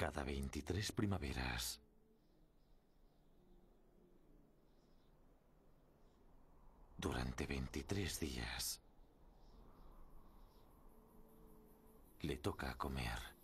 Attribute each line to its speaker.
Speaker 1: cada 23 primaveras. Durante 23 días. Le toca comer